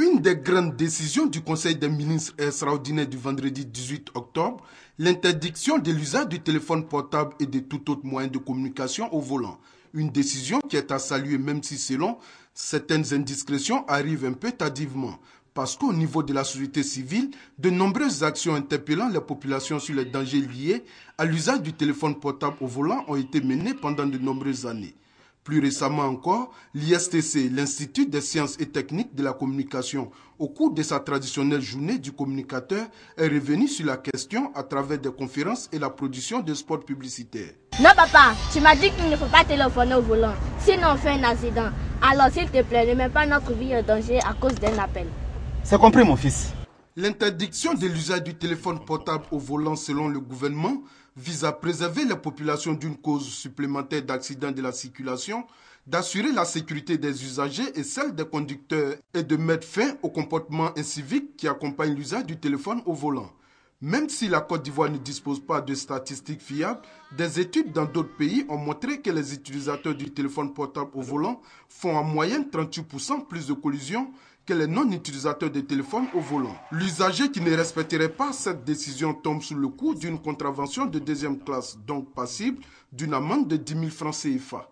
Une des grandes décisions du Conseil des ministres extraordinaire du vendredi 18 octobre, l'interdiction de l'usage du téléphone portable et de tout autre moyen de communication au volant. Une décision qui est à saluer même si selon certaines indiscrétions arrive un peu tardivement. Parce qu'au niveau de la société civile, de nombreuses actions interpellant la population sur les dangers liés à l'usage du téléphone portable au volant ont été menées pendant de nombreuses années. Plus récemment encore, l'ISTC, l'Institut des sciences et techniques de la communication, au cours de sa traditionnelle journée du communicateur, est revenu sur la question à travers des conférences et la production de sports publicitaires. Non papa, tu m'as dit qu'il ne faut pas téléphoner au volant, sinon on fait un accident. Alors s'il te plaît, ne mets pas notre vie en danger à cause d'un appel. C'est compris mon fils. L'interdiction de l'usage du téléphone portable au volant selon le gouvernement vise à préserver la population d'une cause supplémentaire d'accidents de la circulation, d'assurer la sécurité des usagers et celle des conducteurs et de mettre fin au comportement incivique qui accompagne l'usage du téléphone au volant. Même si la Côte d'Ivoire ne dispose pas de statistiques fiables, des études dans d'autres pays ont montré que les utilisateurs du téléphone portable au volant font en moyenne 38% plus de collisions que les non-utilisateurs de téléphone au volant. L'usager qui ne respecterait pas cette décision tombe sous le coup d'une contravention de deuxième classe, donc passible d'une amende de 10 000 francs CFA.